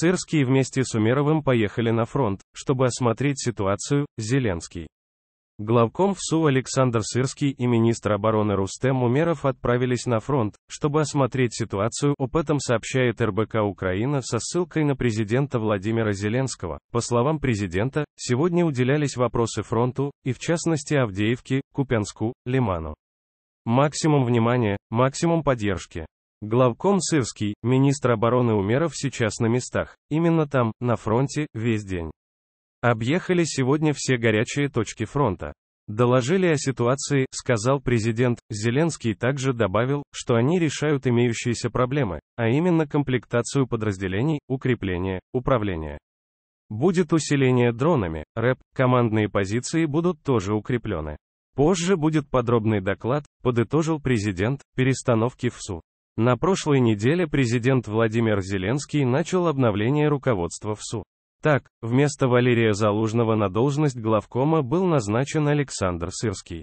Сырский вместе с Умеровым поехали на фронт, чтобы осмотреть ситуацию, Зеленский. Главком ВСУ Александр Сырский и министр обороны Рустем Умеров отправились на фронт, чтобы осмотреть ситуацию, об этом сообщает РБК Украина со ссылкой на президента Владимира Зеленского. По словам президента, сегодня уделялись вопросы фронту, и в частности Авдеевке, Купянску, Лиману. Максимум внимания, максимум поддержки. Главком Сырский, министр обороны Умеров сейчас на местах, именно там, на фронте, весь день. Объехали сегодня все горячие точки фронта. Доложили о ситуации, сказал президент, Зеленский также добавил, что они решают имеющиеся проблемы, а именно комплектацию подразделений, укрепление, управление. Будет усиление дронами, рэп, командные позиции будут тоже укреплены. Позже будет подробный доклад, подытожил президент, перестановки в СУ. На прошлой неделе президент Владимир Зеленский начал обновление руководства ВСУ. Так, вместо Валерия Залужного на должность главкома был назначен Александр Сырский.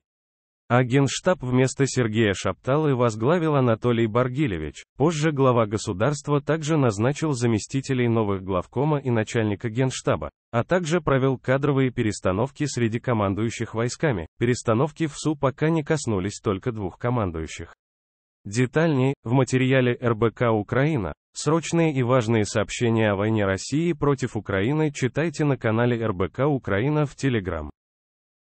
А генштаб вместо Сергея Шапталы возглавил Анатолий Баргилевич. Позже глава государства также назначил заместителей новых главкома и начальника генштаба, а также провел кадровые перестановки среди командующих войсками. Перестановки в СУ пока не коснулись только двух командующих. Детальнее в материале РБК «Украина», срочные и важные сообщения о войне России против Украины читайте на канале РБК «Украина» в Телеграм.